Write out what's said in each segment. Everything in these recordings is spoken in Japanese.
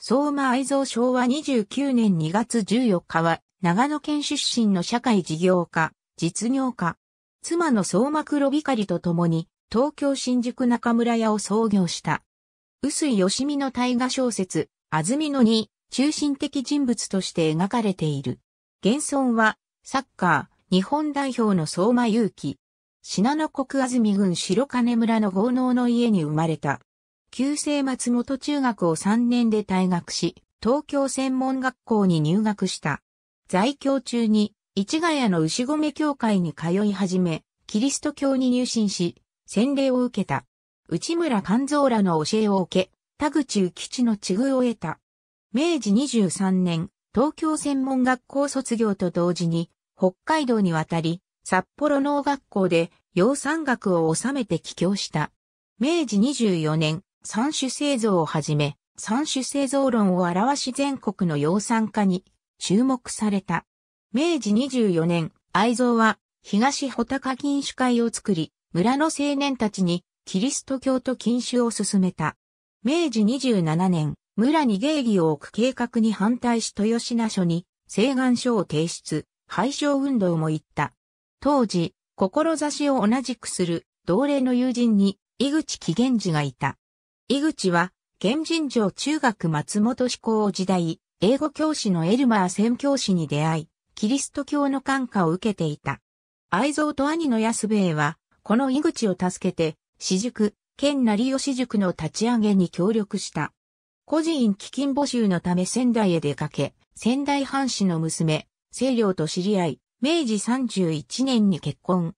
相馬愛蔵昭和29年2月14日は、長野県出身の社会事業家、実業家。妻の相馬黒光と共に、東京新宿中村屋を創業した。臼井義美の大河小説、安曇野に、中心的人物として描かれている。現存は、サッカー、日本代表の相馬勇気。信濃国安住郡白金村の豪農の家に生まれた。旧制松本中学を3年で退学し、東京専門学校に入学した。在京中に、市ヶ谷の牛込教会に通い始め、キリスト教に入信し、洗礼を受けた。内村勘蔵らの教えを受け、田口浮吉の地遇を得た。明治23年、東京専門学校卒業と同時に、北海道に渡り、札幌農学校で、養蚕学を収めて帰郷した。明治24年、三種製造をはじめ、三種製造論を表し全国の養蚕家に注目された。明治24年、愛蔵は東穂高禁酒会を作り、村の青年たちにキリスト教と禁酒を進めた。明治27年、村に芸儀を置く計画に反対し豊品署に請願書を提出、廃止運動も行った。当時、志を同じくする同齢の友人に井口紀元寺がいた。井口は、県人城中学松本志向時代、英語教師のエルマー宣教師に出会い、キリスト教の感化を受けていた。愛蔵と兄の安兵衛は、この井口を助けて、私塾、県成吉塾の立ち上げに協力した。個人基金募集のため仙台へ出かけ、仙台藩士の娘、清涼と知り合い、明治31年に結婚。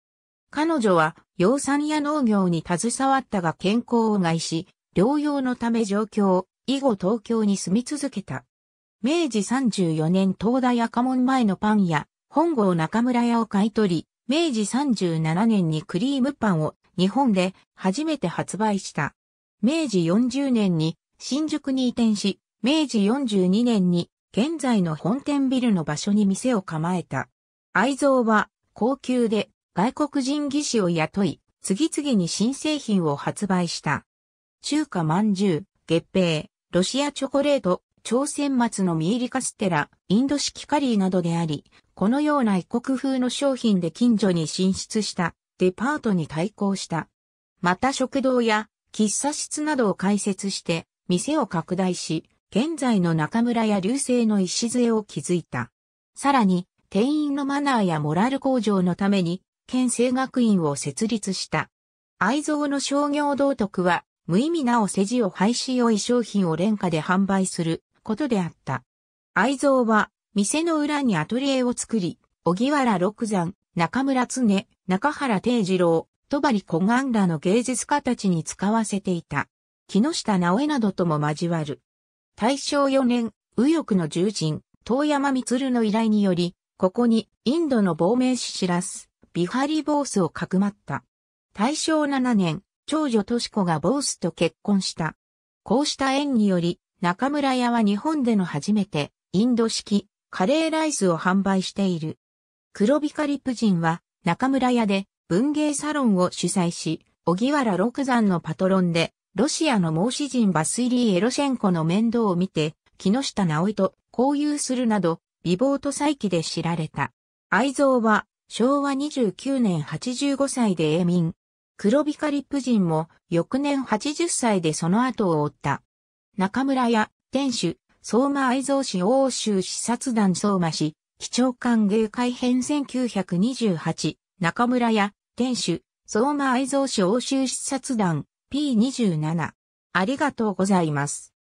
彼女は、養蚕や農業に携わったが健康を害し、療養のため上京、以後東京に住み続けた。明治34年東大赤門前のパン屋、本郷中村屋を買い取り、明治37年にクリームパンを日本で初めて発売した。明治40年に新宿に移転し、明治42年に現在の本店ビルの場所に店を構えた。愛蔵は高級で外国人技師を雇い、次々に新製品を発売した。中華饅頭、月餅、ロシアチョコレート、朝鮮末のミーリカステラ、インド式カリーなどであり、このような異国風の商品で近所に進出したデパートに対抗した。また食堂や喫茶室などを開設して店を拡大し、現在の中村や流星の礎を築いた。さらに、店員のマナーやモラル向上のために、県政学院を設立した。愛蔵の商業道徳は、無意味なお世辞を廃止良い商品を廉価で販売することであった。愛蔵は、店の裏にアトリエを作り、小木原六山、中村常、中原定次郎、戸張古岩らの芸術家たちに使わせていた。木下直江などとも交わる。大正4年、右翼の重鎮、遠山光の依頼により、ここにインドの亡命士知らす、ビハリボースをかくまった。大正7年、長女とし子がボースと結婚した。こうした縁により、中村屋は日本での初めて、インド式、カレーライスを販売している。黒光プ人は、中村屋で文芸サロンを主催し、小木原六山のパトロンで、ロシアの孟子人バスイリー・エロシェンコの面倒を見て、木下直井と交友するなど、美貌と再起で知られた。愛蔵は、昭和29年85歳で永民、黒光プ人も翌年80歳でその後を追った。中村屋、店主、相馬愛蔵氏欧州視察団相馬氏、基調歓迎会編1928、中村屋、店主、相馬愛蔵氏欧州視察団 P27。ありがとうございます。